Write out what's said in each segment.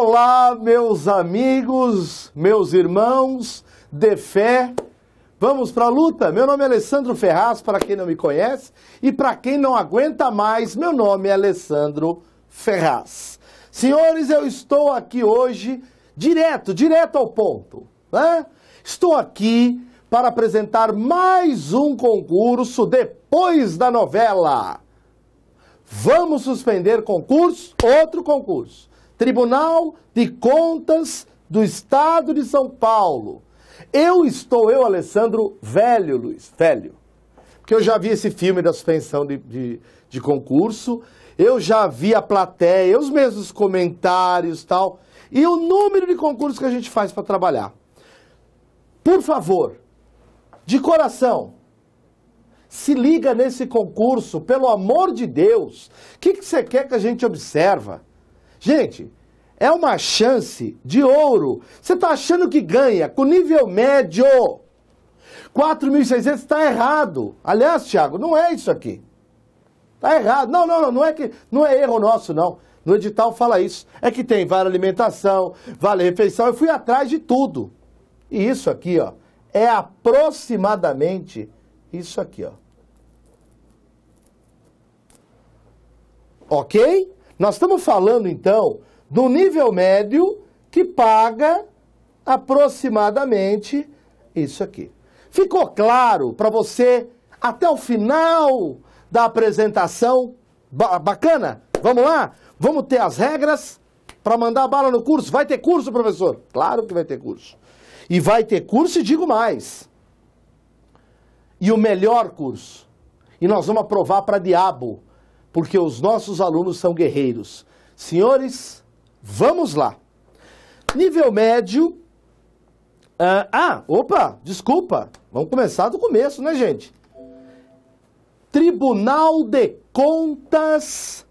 Olá, meus amigos, meus irmãos de fé. Vamos para a luta? Meu nome é Alessandro Ferraz, para quem não me conhece, e para quem não aguenta mais, meu nome é Alessandro Ferraz. Senhores, eu estou aqui hoje direto, direto ao ponto. Né? Estou aqui para apresentar mais um concurso depois da novela. Vamos suspender concurso, outro concurso. Tribunal de Contas do Estado de São Paulo. Eu estou, eu, Alessandro, velho, Luiz, velho. Porque eu já vi esse filme da suspensão de, de, de concurso, eu já vi a plateia, os mesmos comentários tal, e o número de concursos que a gente faz para trabalhar. Por favor, de coração, se liga nesse concurso, pelo amor de Deus. O que, que você quer que a gente observa? Gente, é uma chance de ouro. Você está achando que ganha com nível médio. 4.600 está errado. Aliás, Thiago, não é isso aqui. Está errado. Não, não, não, não é que não é erro nosso, não. No edital fala isso. É que tem vale alimentação, vale refeição. Eu fui atrás de tudo. E isso aqui, ó, é aproximadamente isso aqui, ó. Ok? Nós estamos falando, então, do nível médio que paga aproximadamente isso aqui. Ficou claro para você até o final da apresentação? Ba bacana? Vamos lá? Vamos ter as regras para mandar bala no curso? Vai ter curso, professor? Claro que vai ter curso. E vai ter curso e digo mais. E o melhor curso. E nós vamos aprovar para diabo porque os nossos alunos são guerreiros. Senhores, vamos lá. Nível médio. ah, ah opa, desculpa. Vamos começar do começo, né, gente? Tribunal de Contas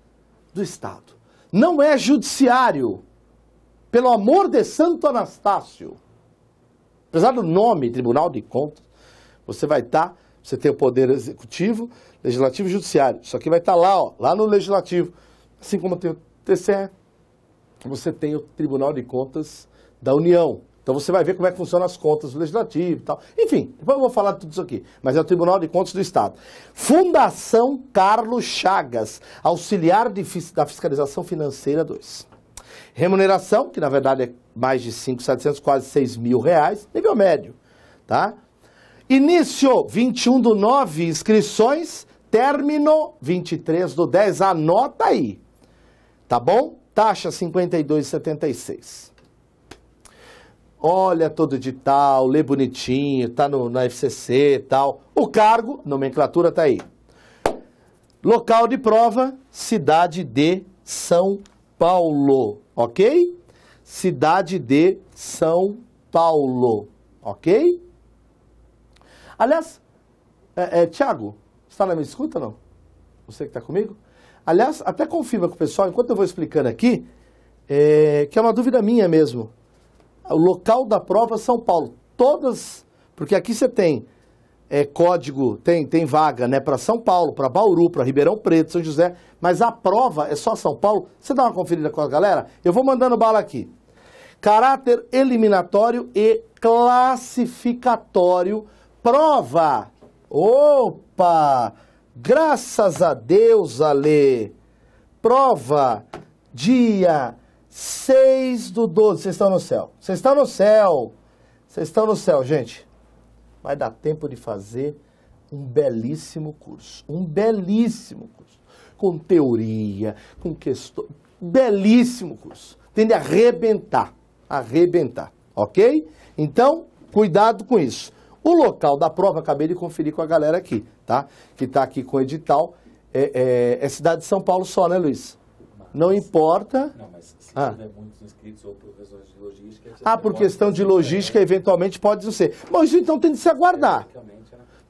do Estado. Não é judiciário. Pelo amor de Santo Anastácio. Apesar do nome Tribunal de Contas, você vai estar, tá, você tem o poder executivo, Legislativo e Judiciário. Isso aqui vai estar tá lá, ó, lá no Legislativo. Assim como tem o TCE, você tem o Tribunal de Contas da União. Então você vai ver como é que funcionam as contas do Legislativo e tal. Enfim, depois eu vou falar de tudo isso aqui. Mas é o Tribunal de Contas do Estado. Fundação Carlos Chagas, auxiliar de, da Fiscalização Financeira 2. Remuneração, que na verdade é mais de 5,700, quase 6 mil reais, nível médio, tá? Início, 21 do 9, inscrições, término 23 do 10. Anota aí, tá bom? Taxa 52,76. Olha todo de tal, lê bonitinho, tá no, na FCC e tal. O cargo, nomenclatura tá aí. Local de prova, cidade de São Paulo, ok? Cidade de São Paulo, ok? Aliás, é, é Tiago, Fala, me escuta não? Você que está comigo? Aliás, até confirma com o pessoal, enquanto eu vou explicando aqui, é, que é uma dúvida minha mesmo. O local da prova São Paulo. Todas, porque aqui você tem é, código, tem, tem vaga né, para São Paulo, para Bauru, para Ribeirão Preto, São José, mas a prova é só São Paulo. Você dá uma conferida com a galera? Eu vou mandando bala aqui. Caráter eliminatório e classificatório. Prova Opa! Graças a Deus, Ale! Prova dia 6 do 12. Vocês estão no céu. Vocês estão no céu. Vocês estão no céu, gente. Vai dar tempo de fazer um belíssimo curso. Um belíssimo curso. Com teoria, com questões. Belíssimo curso. Tende a arrebentar. Arrebentar. Ok? Então, cuidado com isso. O local da prova, acabei de conferir com a galera aqui, tá? Que está aqui com o edital. É, é, é, cidade de São Paulo só, né, Luiz? Mas, não importa. Não, mas se ah. tiver muitos inscritos ou professores de logística. Ah, por questão de logística, eventualmente pode não ser. Mas isso então tem de se aguardar.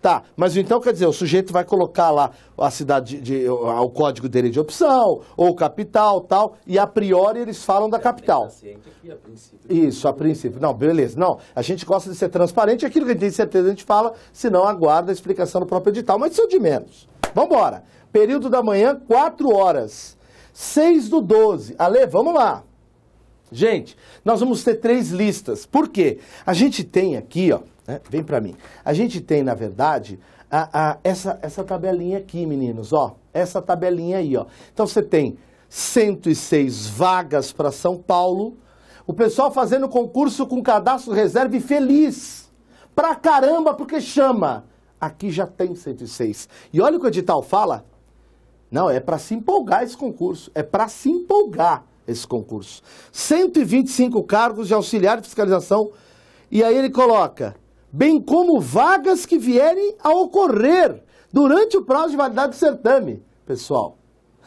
Tá, mas então quer dizer, o sujeito vai colocar lá a cidade de, de o código dele de opção, ou capital, tal, e a priori eles falam da é, capital. Aqui, a Isso, a princípio. Não, beleza. Não, a gente gosta de ser transparente, é aquilo que a gente tem certeza a gente fala, senão aguarda a explicação do próprio edital, mas isso é de menos. Vamos embora. Período da manhã, 4 horas. 6 do 12. Ale, vamos lá. Gente, nós vamos ter três listas. Por quê? A gente tem aqui, ó, né? Vem para mim. A gente tem, na verdade, a, a, essa, essa tabelinha aqui, meninos, ó. Essa tabelinha aí, ó. Então você tem 106 vagas para São Paulo, o pessoal fazendo concurso com cadastro reserva e feliz. Pra caramba, porque chama. Aqui já tem 106. E olha o que o edital fala. Não, é para se empolgar esse concurso. É para se empolgar esse concurso. 125 cargos de auxiliar de fiscalização. E aí ele coloca bem como vagas que vierem a ocorrer durante o prazo de validade do certame. Pessoal,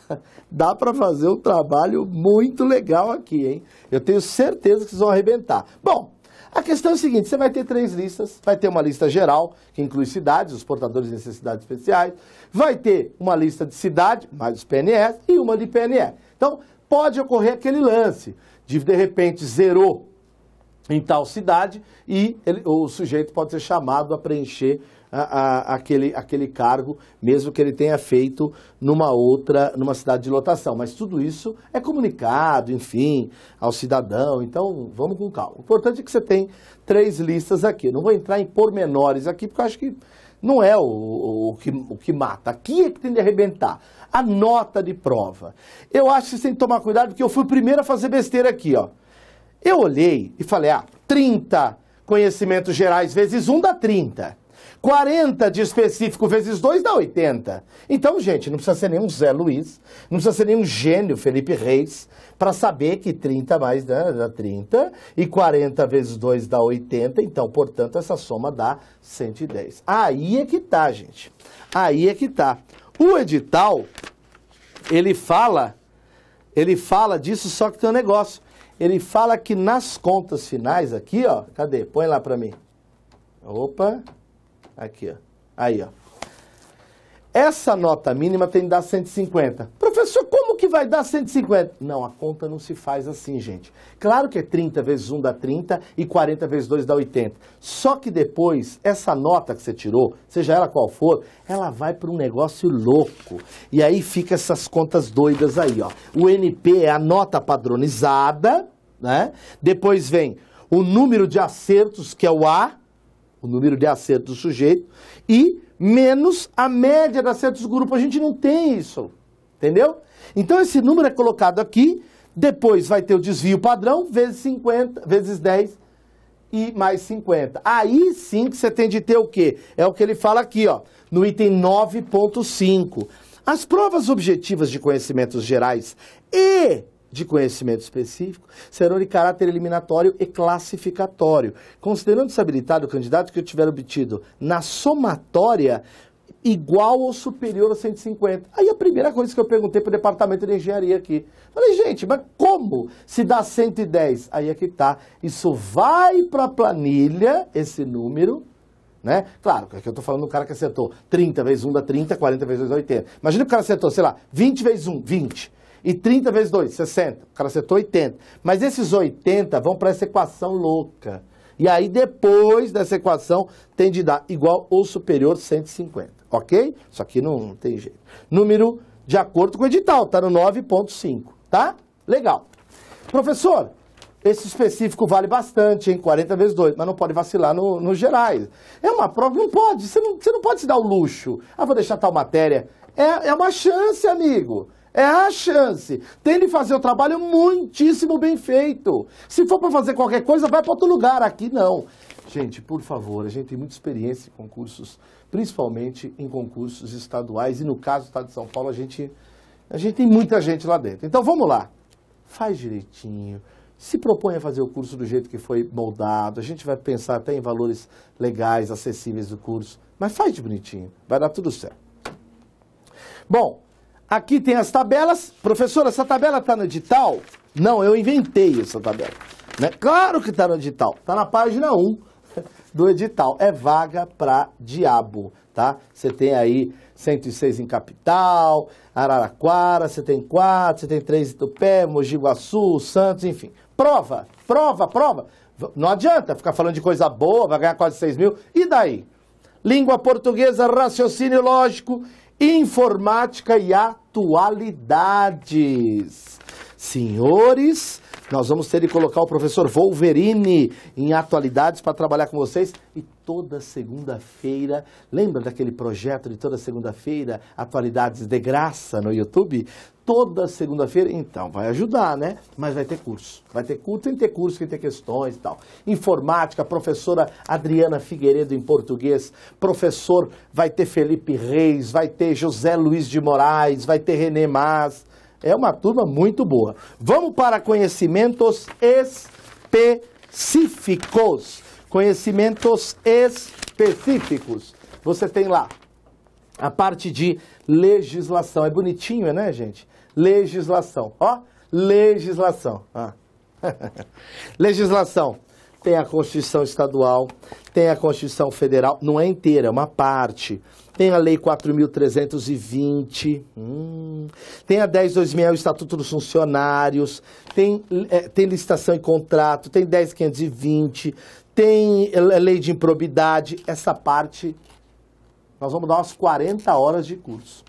dá para fazer um trabalho muito legal aqui, hein? Eu tenho certeza que vocês vão arrebentar. Bom, a questão é a seguinte, você vai ter três listas, vai ter uma lista geral, que inclui cidades, os portadores de necessidades especiais, vai ter uma lista de cidade, mais os PNS, e uma de PNE. Então, pode ocorrer aquele lance de, de repente, zerou em tal cidade e ele, o sujeito pode ser chamado a preencher a, a, aquele, aquele cargo, mesmo que ele tenha feito numa outra, numa cidade de lotação. Mas tudo isso é comunicado, enfim, ao cidadão. Então, vamos com calma. O importante é que você tem três listas aqui. Não vou entrar em pormenores aqui, porque eu acho que não é o, o, o, que, o que mata. Aqui é que tem de arrebentar. A nota de prova. Eu acho que você tem que tomar cuidado, porque eu fui o primeiro a fazer besteira aqui, ó. Eu olhei e falei, ah, 30 conhecimentos gerais vezes 1 dá 30. 40 de específico vezes 2 dá 80. Então, gente, não precisa ser nenhum Zé Luiz, não precisa ser nenhum gênio Felipe Reis para saber que 30 mais né, dá 30 e 40 vezes 2 dá 80. Então, portanto, essa soma dá 110. Aí é que tá, gente. Aí é que tá. O edital, ele fala, ele fala disso, só que tem um negócio ele fala que nas contas finais, aqui, ó, cadê? Põe lá para mim. Opa, aqui, ó. Aí, ó. Essa nota mínima tem que dar 150. Professor, que vai dar 150? Não, a conta não se faz assim, gente. Claro que é 30 vezes 1 dá 30 e 40 vezes 2 dá 80. Só que depois, essa nota que você tirou, seja ela qual for, ela vai para um negócio louco. E aí fica essas contas doidas aí, ó. O NP é a nota padronizada, né? Depois vem o número de acertos, que é o A, o número de acertos do sujeito, e menos a média de acertos do grupo. A gente não tem isso. Entendeu? Então esse número é colocado aqui, depois vai ter o desvio padrão, vezes 50, vezes 10 e mais 50. Aí sim que você tem de ter o quê? É o que ele fala aqui, ó, no item 9.5. As provas objetivas de conhecimentos gerais e de conhecimento específico serão de caráter eliminatório e classificatório, considerando-se habilitado o candidato que tiver obtido na somatória igual ou superior a 150. Aí a primeira coisa que eu perguntei para o departamento de engenharia aqui. Falei, gente, mas como se dá 110? Aí aqui é está. Isso vai para a planilha, esse número, né? Claro, aqui é eu estou falando do cara que acertou 30 vezes 1 dá 30, 40 vezes 2 dá 80. Imagina que o cara acertou, sei lá, 20 vezes 1, 20. E 30 vezes 2, 60. O cara acertou 80. Mas esses 80 vão para essa equação louca. E aí, depois dessa equação, tem de dar igual ou superior 150 ok? Isso aqui não, não tem jeito. Número de acordo com o edital, está no 9.5, tá? Legal. Professor, esse específico vale bastante, hein? 40 vezes 2, mas não pode vacilar nos no gerais. É uma prova, não pode, você não, você não pode se dar o luxo. Ah, vou deixar tal matéria. É, é uma chance, amigo. É a chance. Tem de fazer o trabalho muitíssimo bem feito. Se for para fazer qualquer coisa, vai para outro lugar. Aqui não. Gente, por favor, a gente tem muita experiência em concursos, principalmente em concursos estaduais, e no caso do Estado de São Paulo, a gente, a gente tem muita gente lá dentro. Então vamos lá, faz direitinho, se propõe a fazer o curso do jeito que foi moldado, a gente vai pensar até em valores legais, acessíveis do curso, mas faz de bonitinho, vai dar tudo certo. Bom, aqui tem as tabelas. Professor, essa tabela está no edital? Não, eu inventei essa tabela. Né? Claro que está no edital, está na página 1 do edital. É vaga pra diabo, tá? Você tem aí 106 em capital, Araraquara, você tem 4, você tem 3 em Tupé, Mogi Guaçu, Santos, enfim. Prova, prova, prova. Não adianta ficar falando de coisa boa, vai ganhar quase 6 mil. E daí? Língua portuguesa, raciocínio lógico, informática e atualidades. Senhores, nós vamos ter de colocar o professor Wolverine em atualidades para trabalhar com vocês. E toda segunda-feira, lembra daquele projeto de toda segunda-feira, atualidades de graça no YouTube? Toda segunda-feira, então, vai ajudar, né? Mas vai ter curso. Vai ter curso, tem que ter curso, tem que ter questões e tal. Informática, professora Adriana Figueiredo em português, professor vai ter Felipe Reis, vai ter José Luiz de Moraes, vai ter René Mas, é uma turma muito boa. Vamos para conhecimentos específicos. Conhecimentos específicos. Você tem lá a parte de legislação. É bonitinho, é, né, gente? Legislação. Ó, legislação. Ah. legislação tem a Constituição Estadual, tem a Constituição Federal, não é inteira, é uma parte. Tem a Lei 4.320, hum. tem a 10.2000, é o Estatuto dos Funcionários, tem, é, tem licitação e contrato, tem 10.520, tem a é, Lei de Improbidade. Essa parte, nós vamos dar umas 40 horas de curso.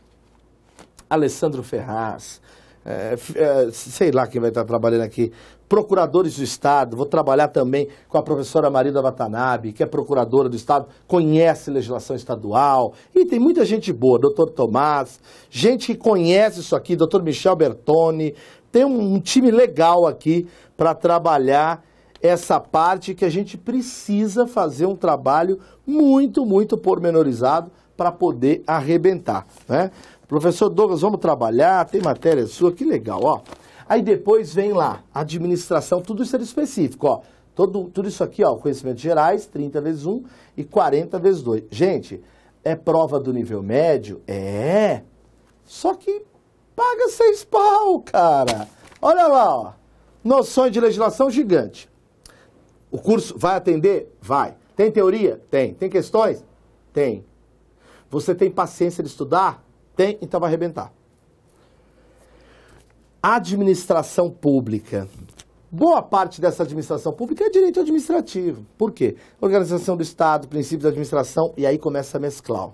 Alessandro Ferraz, é, é, sei lá quem vai estar trabalhando aqui, procuradores do Estado, vou trabalhar também com a professora Marida Watanabe, que é procuradora do Estado, conhece legislação estadual, e tem muita gente boa, doutor Tomás, gente que conhece isso aqui, doutor Michel Bertoni, tem um, um time legal aqui para trabalhar essa parte que a gente precisa fazer um trabalho muito, muito pormenorizado para poder arrebentar. Né? Professor Douglas, vamos trabalhar, tem matéria sua, que legal, ó. Aí depois vem lá, administração, tudo isso era específico, ó. Todo, tudo isso aqui, ó, conhecimentos gerais, 30 vezes 1 e 40 vezes 2. Gente, é prova do nível médio? É. Só que paga seis pau, cara. Olha lá, ó. Noções de legislação gigante. O curso vai atender? Vai. Tem teoria? Tem. Tem questões? Tem. Você tem paciência de estudar? Tem, então vai arrebentar. Administração pública. Boa parte dessa administração pública é direito administrativo. Por quê? Organização do Estado, princípios da administração, e aí começa a mesclar.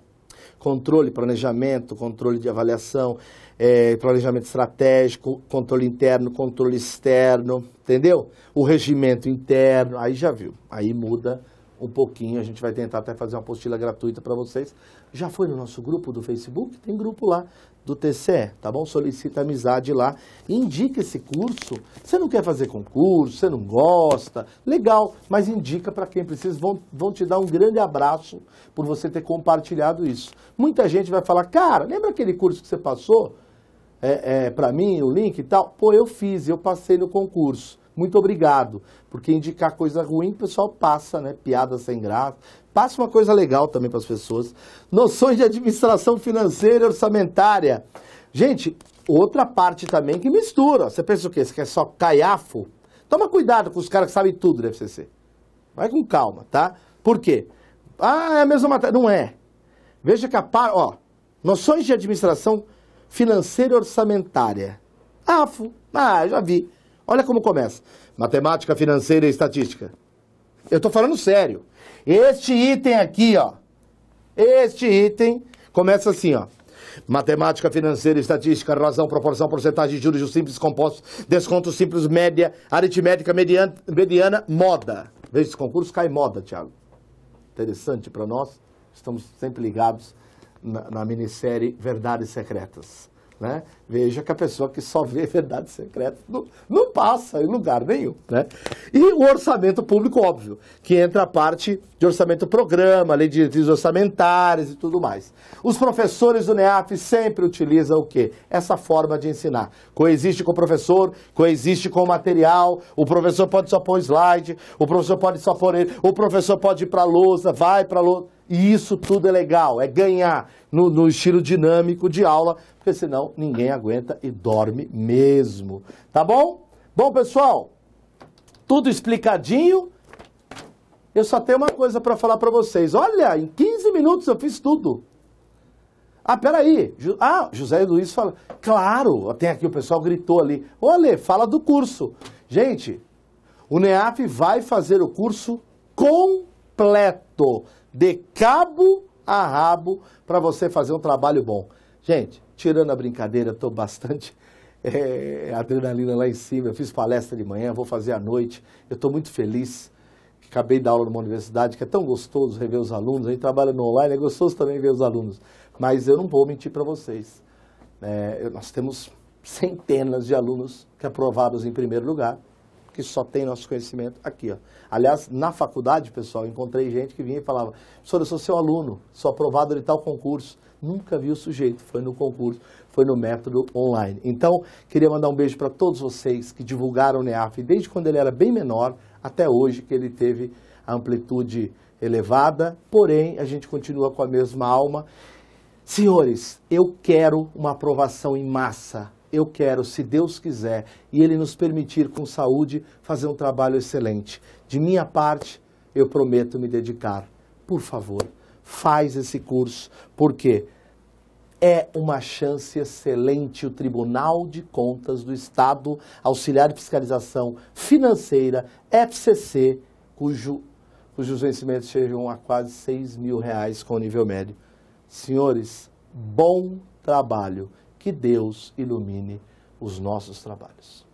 Controle, planejamento, controle de avaliação, é, planejamento estratégico, controle interno, controle externo, entendeu? O regimento interno, aí já viu. Aí muda um pouquinho, a gente vai tentar até fazer uma apostila gratuita para vocês, já foi no nosso grupo do Facebook? Tem grupo lá do TCE, tá bom? Solicita amizade lá indica esse curso. Você não quer fazer concurso, você não gosta, legal, mas indica para quem precisa, vão, vão te dar um grande abraço por você ter compartilhado isso. Muita gente vai falar, cara, lembra aquele curso que você passou é, é para mim, o link e tal? Pô, eu fiz, eu passei no concurso muito obrigado, porque indicar coisa ruim o pessoal passa, né? Piada sem graça, Passa uma coisa legal também para as pessoas. Noções de administração financeira e orçamentária. Gente, outra parte também que mistura. Você pensa o quê? Você quer só caiafo? Toma cuidado com os caras que sabem tudo do FCC. Vai com calma, tá? Por quê? Ah, é a mesma matéria. Não é. Veja que a par... Ó, noções de administração financeira e orçamentária. AFO. Ah, ah, já vi. Olha como começa. Matemática financeira e estatística. Eu estou falando sério. Este item aqui, ó. Este item começa assim, ó. Matemática financeira, estatística, razão, proporção, porcentagem, juros, juros simples, compostos, desconto simples, média, aritmética, mediana, mediana moda. Veja esse concurso, cai moda, Tiago. Interessante para nós. Estamos sempre ligados na, na minissérie Verdades Secretas. Né? Veja que a pessoa que só vê verdade secreta não, não passa em lugar nenhum. Né? E o orçamento público, óbvio, que entra a parte de orçamento programa, lei de diretrizes orçamentárias e tudo mais. Os professores do NEAF sempre utilizam o quê? Essa forma de ensinar. Coexiste com o professor, coexiste com o material, o professor pode só pôr slide, o professor pode só pôr ele, o professor pode ir para a lousa, vai para a lousa. E isso tudo é legal, é ganhar no, no, estilo dinâmico de aula, porque senão ninguém aguenta e dorme mesmo. Tá bom? Bom, pessoal, tudo explicadinho. Eu só tenho uma coisa para falar para vocês. Olha, em 15 minutos eu fiz tudo. Ah, peraí. Ah, José Luiz fala. Claro, tem aqui o pessoal gritou ali. Ô, Ale, fala do curso. Gente, o NEAF vai fazer o curso com completo, de cabo a rabo, para você fazer um trabalho bom. Gente, tirando a brincadeira, estou bastante é, adrenalina lá em cima. Eu fiz palestra de manhã, vou fazer à noite. Eu estou muito feliz. que Acabei da aula numa universidade, que é tão gostoso rever os alunos. A gente trabalha no online, é gostoso também ver os alunos. Mas eu não vou mentir para vocês. É, nós temos centenas de alunos que aprovados em primeiro lugar que só tem nosso conhecimento aqui. Ó. Aliás, na faculdade, pessoal, encontrei gente que vinha e falava, professor, eu sou seu aluno, sou aprovado de tal concurso. Nunca vi o sujeito, foi no concurso, foi no método online. Então, queria mandar um beijo para todos vocês que divulgaram o NEAF desde quando ele era bem menor até hoje, que ele teve a amplitude elevada, porém, a gente continua com a mesma alma. Senhores, eu quero uma aprovação em massa eu quero, se Deus quiser, e Ele nos permitir com saúde fazer um trabalho excelente. De minha parte, eu prometo me dedicar. Por favor, faz esse curso, porque é uma chance excelente o Tribunal de Contas do Estado, Auxiliar de Fiscalização Financeira, FCC, cujo, cujos vencimentos chegam a quase 6 mil reais com nível médio. Senhores, bom trabalho que Deus ilumine os nossos trabalhos.